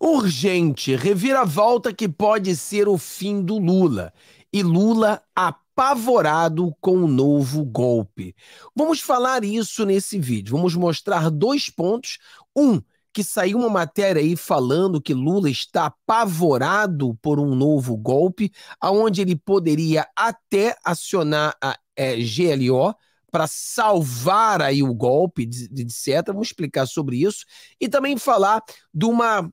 Urgente, reviravolta que pode ser o fim do Lula. E Lula apavorado com o novo golpe. Vamos falar isso nesse vídeo. Vamos mostrar dois pontos. Um, que saiu uma matéria aí falando que Lula está apavorado por um novo golpe, aonde ele poderia até acionar a é, eh, GLO, para salvar aí o golpe, etc. Vamos explicar sobre isso e também falar de uma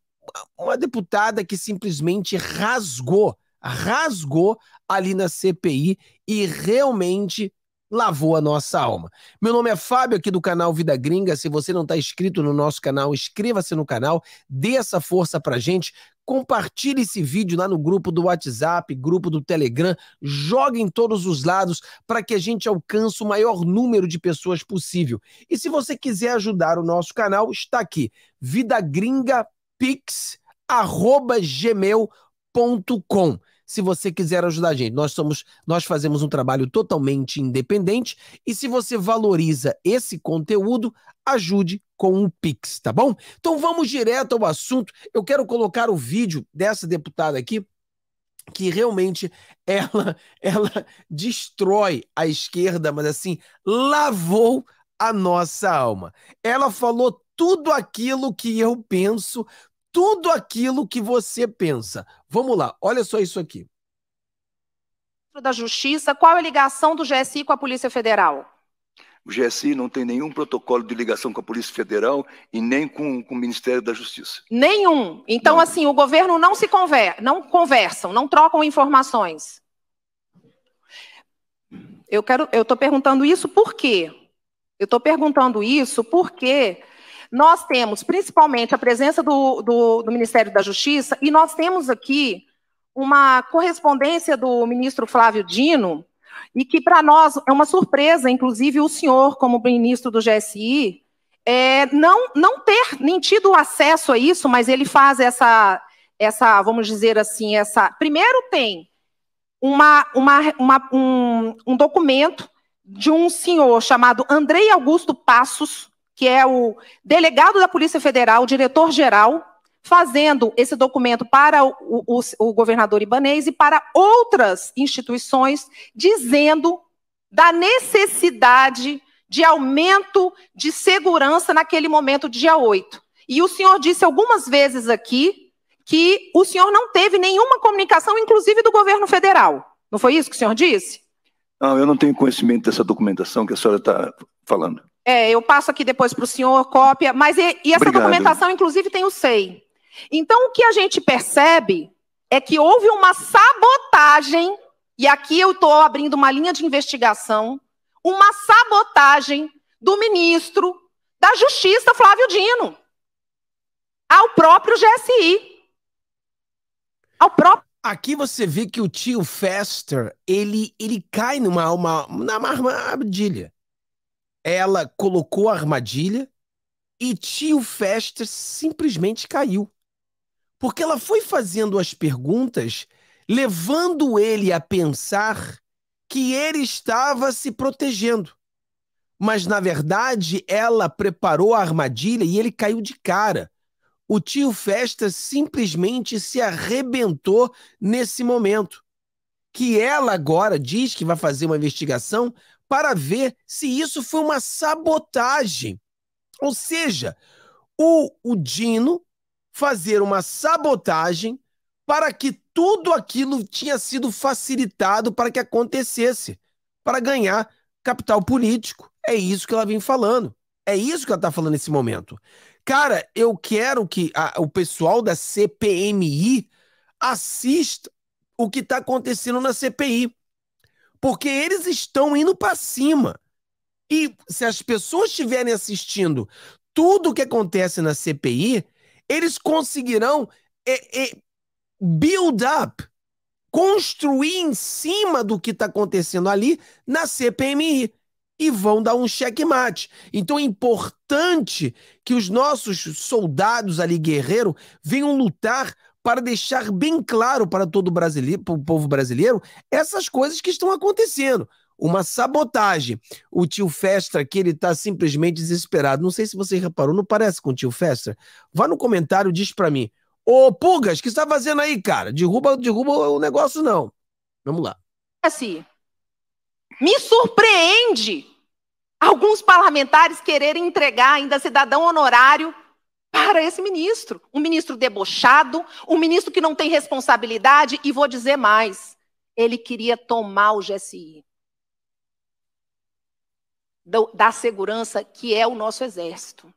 uma deputada que simplesmente rasgou, rasgou ali na CPI e realmente lavou a nossa alma. Meu nome é Fábio, aqui do canal Vida Gringa. Se você não está inscrito no nosso canal, inscreva-se no canal, dê essa força pra gente. Compartilhe esse vídeo lá no grupo do WhatsApp, grupo do Telegram, jogue em todos os lados para que a gente alcance o maior número de pessoas possível. E se você quiser ajudar o nosso canal, está aqui, Vida Gringa pix@gmail.com. Se você quiser ajudar a gente, nós somos, nós fazemos um trabalho totalmente independente e se você valoriza esse conteúdo, ajude com o Pix, tá bom? Então vamos direto ao assunto. Eu quero colocar o vídeo dessa deputada aqui que realmente ela ela destrói a esquerda, mas assim, lavou a nossa alma. Ela falou tudo aquilo que eu penso, tudo aquilo que você pensa. Vamos lá, olha só isso aqui. Da Justiça, qual é a ligação do GSI com a Polícia Federal? O GSI não tem nenhum protocolo de ligação com a Polícia Federal e nem com, com o Ministério da Justiça. Nenhum. Então, não. assim, o governo não se conver, não conversam, não trocam informações. Eu quero, eu estou perguntando isso por quê? Eu estou perguntando isso porque nós temos, principalmente, a presença do, do, do Ministério da Justiça, e nós temos aqui uma correspondência do ministro Flávio Dino, e que para nós é uma surpresa, inclusive o senhor, como ministro do GSI, é, não, não ter nem tido acesso a isso, mas ele faz essa, essa vamos dizer assim, essa. Primeiro tem uma, uma, uma um, um documento de um senhor chamado Andrei Augusto Passos, que é o delegado da Polícia Federal, diretor-geral, fazendo esse documento para o, o, o, governador Ibanez e para outras instituições, dizendo da necessidade de aumento de segurança naquele momento, dia 8. E o senhor disse algumas vezes aqui que o senhor não teve nenhuma comunicação, inclusive do governo federal. Não foi isso que o senhor disse? Não, eu não tenho conhecimento dessa documentação que a senhora está falando. É, eu passo aqui depois para o senhor cópia, mas e, e essa Obrigado. documentação, inclusive, tem o SEI. Então, o que a gente percebe é que houve uma sabotagem, e aqui eu estou abrindo uma linha de investigação, uma sabotagem do ministro da Justiça, Flávio Dino, ao próprio GSI. Ao próprio Aqui você vê que o tio Fester, ele, ele cai numa uma, numa armadilha. Ela colocou a armadilha e tio Fester simplesmente caiu. Porque ela foi fazendo as perguntas, levando ele a pensar que ele estava se protegendo. Mas, na verdade, ela preparou a armadilha e ele caiu de cara. O tio Festa simplesmente se arrebentou nesse momento. Que ela agora diz que vai fazer uma investigação para ver se isso foi uma sabotagem. Ou seja, o, o Dino fazer uma sabotagem para que tudo aquilo tinha sido facilitado para que acontecesse, para ganhar capital político. É isso que ela vem falando. É isso que ela está falando nesse momento. Cara, eu quero que a, o pessoal da CPMI assista o que está acontecendo na CPI. Porque eles estão indo para cima. E se as pessoas estiverem assistindo tudo o que acontece na CPI, eles conseguirão é, é, build up, construir em cima do que está acontecendo ali na CPMI e vão dar um checkmate. Então é importante que os nossos soldados ali, guerreiro, venham lutar para deixar bem claro para todo brasileiro, para o povo brasileiro, essas coisas que estão acontecendo. Uma sabotagem. O tio Festa que ele está simplesmente desesperado. Não sei se você reparou, não parece com o tio Festa? Vá no comentário e diz para mim. Ô, Pugas, o que está fazendo aí, cara? Derruba, derruba o negócio, não. Vamos lá. Assim, me surpreende alguns parlamentares quererem entregar ainda cidadão honorário para esse ministro. Um ministro debochado, um ministro que não tem responsabilidade, e vou dizer mais: ele queria tomar o GSI da segurança, que é o nosso exército.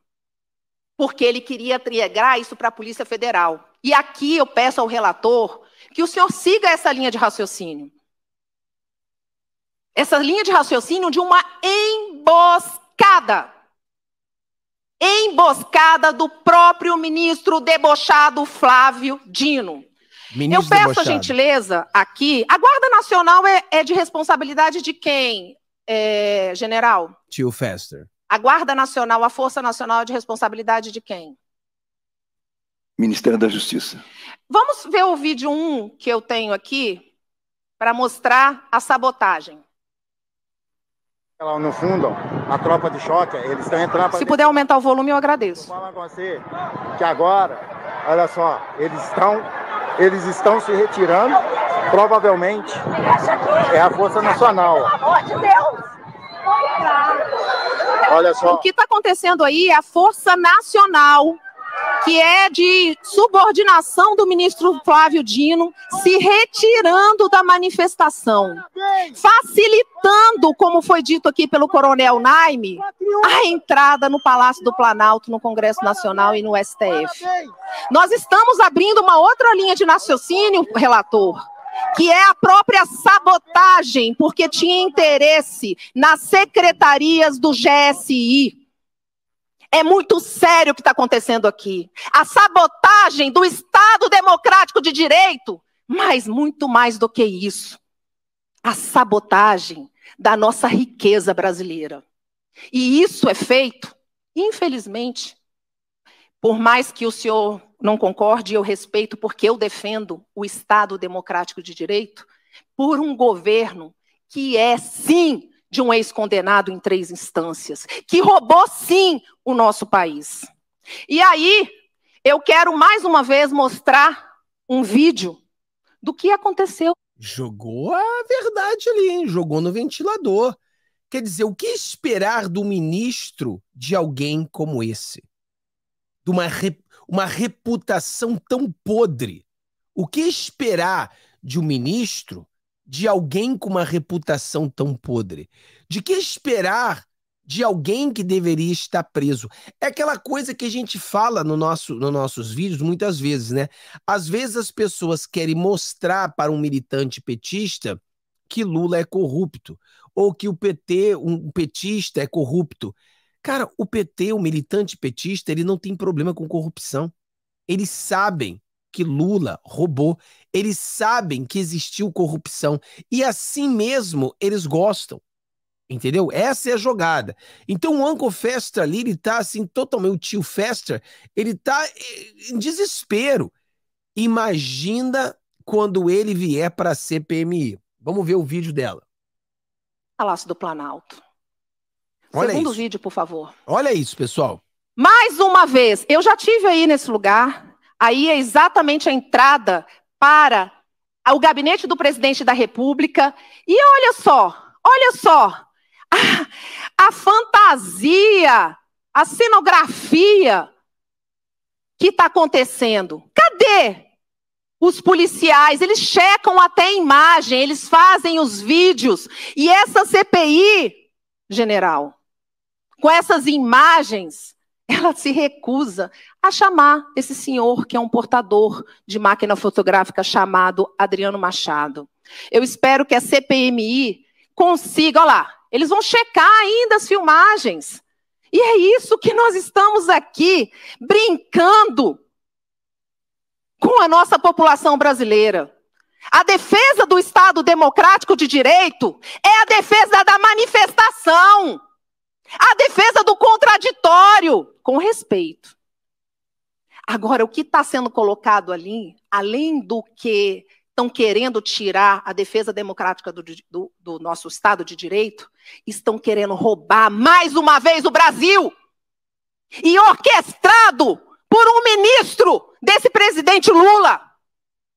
Porque ele queria entregar isso para a Polícia Federal. E aqui eu peço ao relator que o senhor siga essa linha de raciocínio. Essa linha de raciocínio de uma emboscada emboscada do próprio ministro debochado Flávio Dino. Ministro Eu peço debochado. a gentileza aqui. A Guarda Nacional é, é de responsabilidade de quem, é, general? Tio Fester. A Guarda Nacional, a Força Nacional é de responsabilidade de quem? Ministério da Justiça. Vamos ver o vídeo 1 que eu tenho aqui para mostrar a sabotagem. Lá no fundo, a tropa de choque, eles estão entrando. Se puder aumentar o volume, eu agradeço. falar com você que agora, olha só, eles estão, eles estão se retirando. Provavelmente é a Força Nacional. Pelo amor de Deus! Olha só. O que está acontecendo aí é a Força Nacional que é de subordinação do ministro Flávio Dino, se retirando da manifestação, facilitando, como foi dito aqui pelo coronel Naime, a entrada no Palácio do Planalto, no Congresso Nacional e no STF. Nós estamos abrindo uma outra linha de raciocínio, relator que é a própria sabotagem, porque tinha interesse nas secretarias do GSI. É muito sério o que está acontecendo aqui. A sabotagem do Estado democrático de direito, mas muito mais do que isso. A sabotagem da nossa riqueza brasileira. E isso é feito, infelizmente, por mais que o senhor não concorde, eu respeito, porque eu defendo o Estado democrático de direito, por um governo que é, sim, de um ex-condenado em três instâncias, que roubou sim o nosso país. E aí, eu quero mais uma vez mostrar um vídeo do que aconteceu. Jogou a verdade ali, hein? Jogou no ventilador. Quer dizer, o que esperar do ministro de alguém como esse? De uma, re... uma reputação tão podre? O que esperar de um ministro de alguém com uma reputação tão podre? De que esperar de alguém que deveria estar preso? É aquela coisa que a gente fala no nosso, nos nossos vídeos muitas vezes, né? Às vezes as pessoas querem mostrar para um militante petista que Lula é corrupto ou que o PT, um petista, é corrupto. Cara, o PT, o militante petista, ele não tem problema com corrupção. Eles sabem que Lula roubou. Eles sabem que existiu corrupção e assim mesmo eles gostam. Entendeu? Essa é a jogada. Então o Uncle Fester ali, ele tá assim, totalmente. O tio Fester, ele tá eh, em desespero. Imagina quando ele vier para a CPMI. Vamos ver o vídeo dela. Palácio do Planalto. Olha Segundo isso. vídeo, por favor. Olha isso, pessoal. Mais uma vez, eu já tive aí nesse lugar. Aí é exatamente a entrada para o gabinete do presidente da República. E olha só, olha só, a, a fantasia, a cenografia que está acontecendo. Cadê os policiais? Eles checam até a imagem, eles fazem os vídeos. E essa CPI, general, com essas imagens ela se recusa a chamar esse senhor, que é um portador de máquina fotográfica chamado Adriano Machado. Eu espero que a CPMI consiga, olha lá, eles vão checar ainda as filmagens. E é isso que nós estamos aqui brincando com a nossa população brasileira. A defesa do Estado democrático de direito é a defesa da manifestação a defesa do contraditório, com respeito. Agora, o que está sendo colocado ali, além do que estão querendo tirar a defesa democrática do, do, do nosso Estado de Direito, estão querendo roubar mais uma vez o Brasil. E orquestrado por um ministro desse presidente Lula,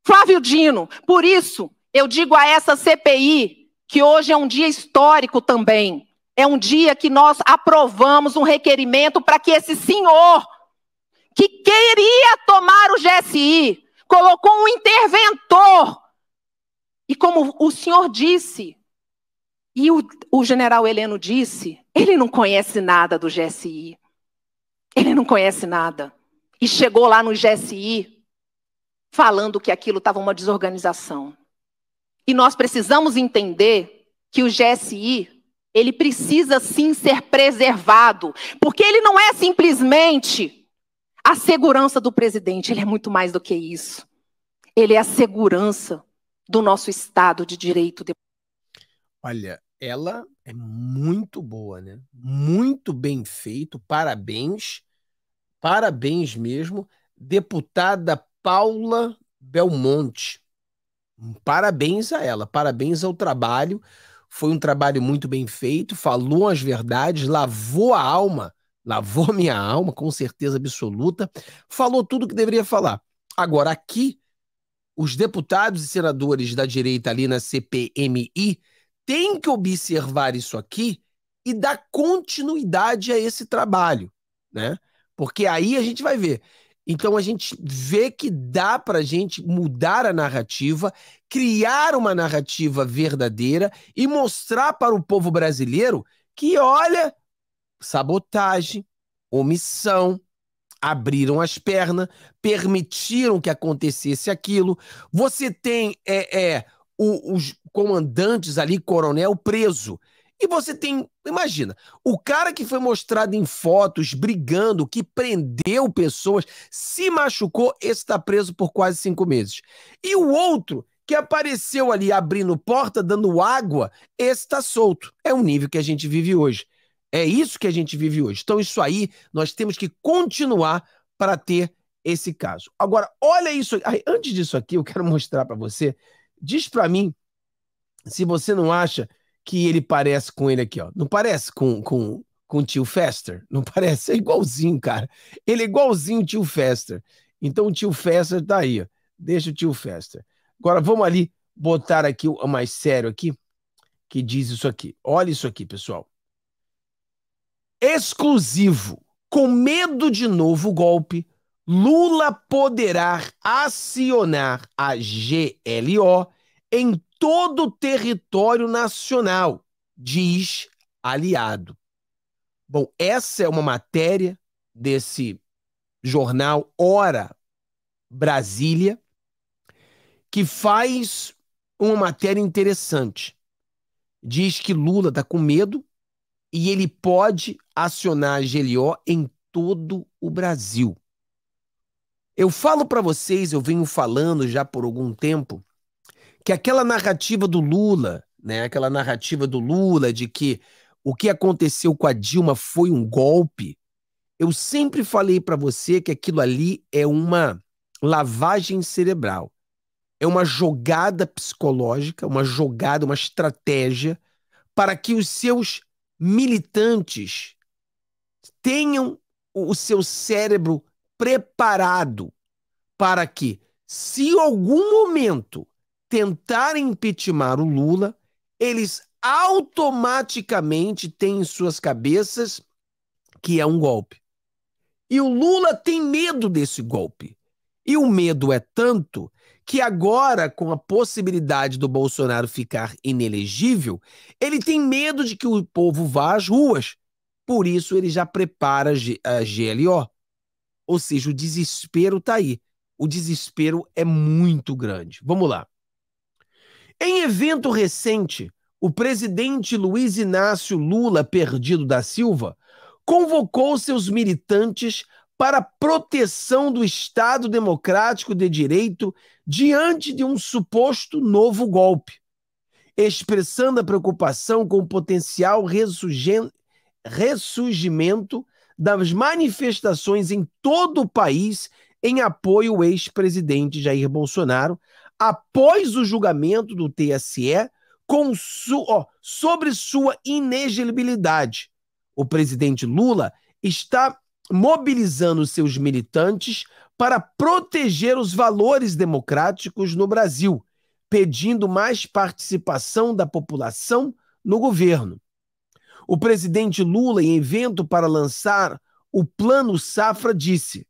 Flávio Dino. Por isso, eu digo a essa CPI que hoje é um dia histórico também. É um dia que nós aprovamos um requerimento para que esse senhor, que queria tomar o GSI, colocou um interventor. E como o senhor disse, e o, o general Heleno disse, ele não conhece nada do GSI. Ele não conhece nada. E chegou lá no GSI falando que aquilo estava uma desorganização. E nós precisamos entender que o GSI ele precisa sim ser preservado, porque ele não é simplesmente a segurança do presidente, ele é muito mais do que isso. Ele é a segurança do nosso Estado de direito. Olha, ela é muito boa, né? Muito bem feito, parabéns, parabéns mesmo, deputada Paula Belmonte. Parabéns a ela, parabéns ao trabalho. Foi um trabalho muito bem feito, falou as verdades, lavou a alma, lavou minha alma, com certeza absoluta, falou tudo que deveria falar. Agora, aqui, os deputados e senadores da direita ali na CPMI têm que observar isso aqui e dar continuidade a esse trabalho, né? Porque aí a gente vai ver. Então a gente vê que dá para a gente mudar a narrativa, criar uma narrativa verdadeira e mostrar para o povo brasileiro que, olha, sabotagem, omissão, abriram as pernas, permitiram que acontecesse aquilo. Você tem é, é, os comandantes ali, coronel preso, e você tem Imagina, o cara que foi mostrado em fotos brigando, que prendeu pessoas, se machucou, esse está preso por quase cinco meses. E o outro que apareceu ali abrindo porta, dando água, esse está solto. É um nível que a gente vive hoje. É isso que a gente vive hoje. Então, isso aí, nós temos que continuar para ter esse caso. Agora, olha isso. Ai, antes disso aqui, eu quero mostrar para você. Diz para mim se você não acha que ele parece com ele aqui, ó. Não parece com, com, com o tio Fester? Não parece? É igualzinho, cara. Ele é igualzinho o tio Fester. Então o tio Fester tá aí, ó. Deixa o tio Fester. Agora vamos ali botar aqui o mais sério aqui, que diz isso aqui. Olha isso aqui, pessoal. Exclusivo. Com medo de novo golpe, Lula poderá acionar a GLO em todo o território nacional, diz aliado. Bom, essa é uma matéria desse jornal Hora Brasília, que faz uma matéria interessante. Diz que Lula está com medo e ele pode acionar a GLO em todo o Brasil. Eu falo para vocês, eu venho falando já por algum tempo, que aquela narrativa do Lula, né, aquela narrativa do Lula de que o que aconteceu com a Dilma foi um golpe, eu sempre falei para você que aquilo ali é uma lavagem cerebral. É uma jogada psicológica, uma jogada, uma estratégia para que os seus militantes tenham o seu cérebro preparado para que, se algum momento tentar impeachment o Lula, eles automaticamente têm em suas cabeças que é um golpe. E o Lula tem medo desse golpe. E o medo é tanto que agora, com a possibilidade do Bolsonaro ficar inelegível, ele tem medo de que o povo vá às ruas. Por isso, ele já prepara a GLO. Ou seja, o desespero está aí. O desespero é muito grande. Vamos lá. Em evento recente, o presidente Luiz Inácio Lula Perdido da Silva convocou seus militantes para proteção do Estado Democrático de Direito diante de um suposto novo golpe, expressando a preocupação com o potencial ressurgimento das manifestações em todo o país em apoio ao ex-presidente Jair Bolsonaro, após o julgamento do TSE su ó, sobre sua inegibilidade, O presidente Lula está mobilizando seus militantes para proteger os valores democráticos no Brasil, pedindo mais participação da população no governo. O presidente Lula, em evento para lançar o Plano Safra, disse: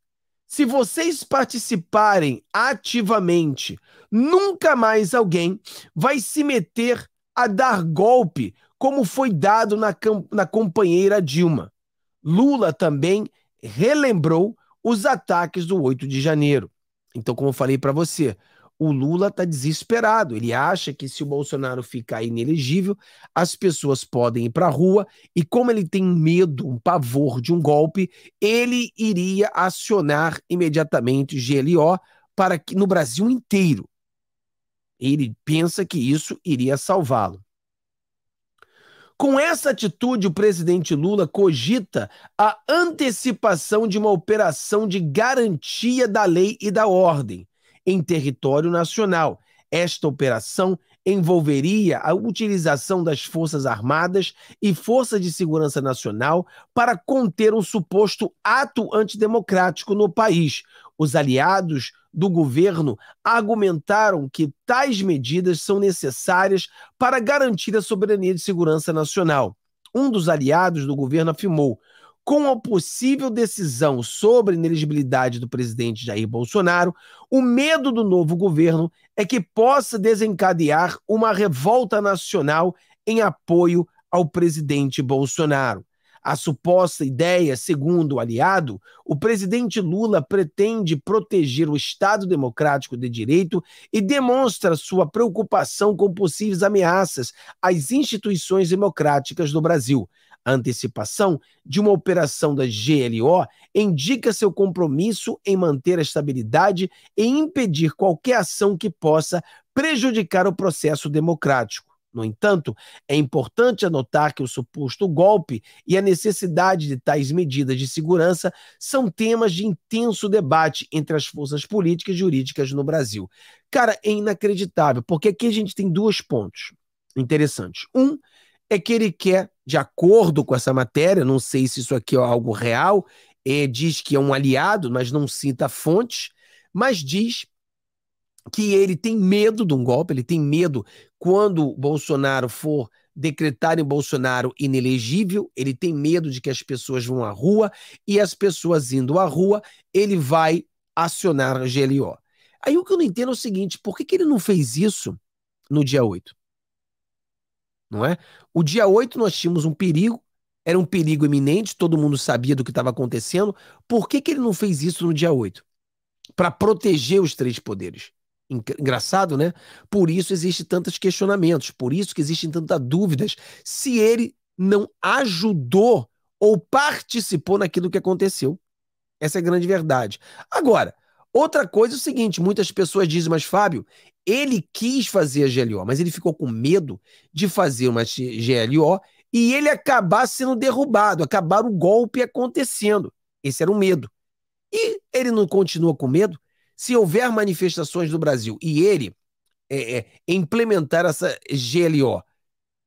se vocês participarem ativamente, nunca mais alguém vai se meter a dar golpe como foi dado na, na companheira Dilma. Lula também relembrou os ataques do 8 de janeiro. Então, como eu falei para você, o Lula está desesperado. Ele acha que se o Bolsonaro ficar inelegível, as pessoas podem ir para a rua e, como ele tem medo, um pavor de um golpe, ele iria acionar imediatamente o GLO para que no Brasil inteiro. Ele pensa que isso iria salvá-lo. Com essa atitude, o presidente Lula cogita a antecipação de uma operação de garantia da lei e da ordem em território nacional. Esta operação envolveria a utilização das Forças Armadas e forças de Segurança Nacional para conter um suposto ato antidemocrático no país. Os aliados do governo argumentaram que tais medidas são necessárias para garantir a soberania de segurança nacional. Um dos aliados do governo afirmou: com a possível decisão sobre ineligibilidade do presidente Jair Bolsonaro, o medo do novo governo é que possa desencadear uma revolta nacional em apoio ao presidente Bolsonaro. A suposta ideia, segundo o aliado, o presidente Lula pretende proteger o Estado Democrático de Direito e demonstra sua preocupação com possíveis ameaças às instituições democráticas do Brasil. A antecipação de uma operação da GLO indica seu compromisso em manter a estabilidade e impedir qualquer ação que possa prejudicar o processo democrático. No entanto, é importante anotar que o suposto golpe e a necessidade de tais medidas de segurança são temas de intenso debate entre as forças políticas e jurídicas no Brasil. Cara, é inacreditável, porque aqui a gente tem dois pontos interessantes. Um é que ele quer de acordo com essa matéria, não sei se isso aqui é algo real, é, diz que é um aliado, mas não cita fontes, mas diz que ele tem medo de um golpe, ele tem medo quando Bolsonaro for decretar em Bolsonaro inelegível, ele tem medo de que as pessoas vão à rua e as pessoas indo à rua, ele vai acionar a GLO. Aí o que eu não entendo é o seguinte, por que, que ele não fez isso no dia 8? não é? O dia 8 nós tínhamos um perigo, era um perigo iminente, todo mundo sabia do que estava acontecendo. Por que, que ele não fez isso no dia 8? Para proteger os três poderes. Engraçado, né? Por isso existem tantos questionamentos, por isso que existem tantas dúvidas. Se ele não ajudou ou participou naquilo que aconteceu. Essa é a grande verdade. Agora, outra coisa é o seguinte: muitas pessoas dizem, mas Fábio, ele quis fazer a GLO, mas ele ficou com medo de fazer uma GLO e ele acabar sendo derrubado, acabar o golpe acontecendo. Esse era o medo. E ele não continua com medo se houver manifestações no Brasil e ele é, é, implementar essa GLO.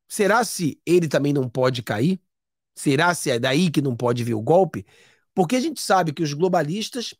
Será se ele também não pode cair? Será se é daí que não pode vir o golpe? Porque a gente sabe que os globalistas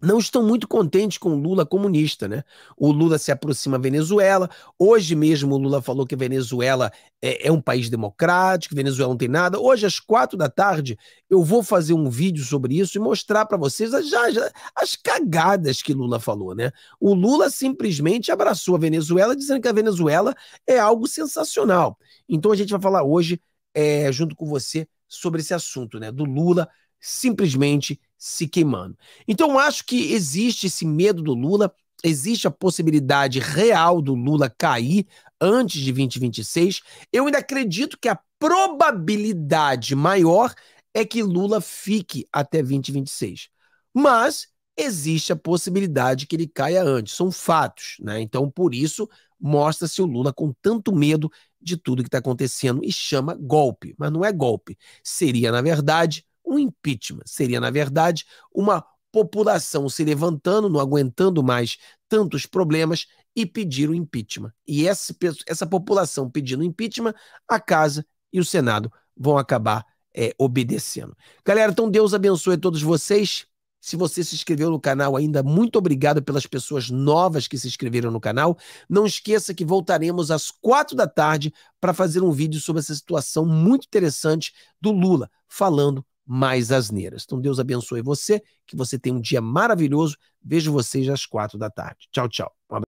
não estão muito contentes com o Lula comunista, né? O Lula se aproxima da Venezuela. Hoje mesmo o Lula falou que a Venezuela é, é um país democrático, Venezuela não tem nada. Hoje às quatro da tarde eu vou fazer um vídeo sobre isso e mostrar para vocês as, as, as cagadas que Lula falou, né? O Lula simplesmente abraçou a Venezuela, dizendo que a Venezuela é algo sensacional. Então a gente vai falar hoje, é, junto com você, sobre esse assunto, né? Do Lula simplesmente se queimando. Então, acho que existe esse medo do Lula, existe a possibilidade real do Lula cair antes de 2026. Eu ainda acredito que a probabilidade maior é que Lula fique até 2026. Mas existe a possibilidade que ele caia antes, são fatos, né? Então, por isso, mostra-se o Lula com tanto medo de tudo que está acontecendo e chama golpe, mas não é golpe. Seria, na verdade, um impeachment. Seria, na verdade, uma população se levantando, não aguentando mais tantos problemas e pedir o impeachment. E essa, essa população pedindo impeachment, a Casa e o Senado vão acabar é, obedecendo. Galera, então Deus abençoe todos vocês. Se você se inscreveu no canal ainda, muito obrigado pelas pessoas novas que se inscreveram no canal. Não esqueça que voltaremos às quatro da tarde para fazer um vídeo sobre essa situação muito interessante do Lula, falando mais asneiras. Então Deus abençoe você, que você tenha um dia maravilhoso. Vejo vocês às quatro da tarde. Tchau, tchau. Um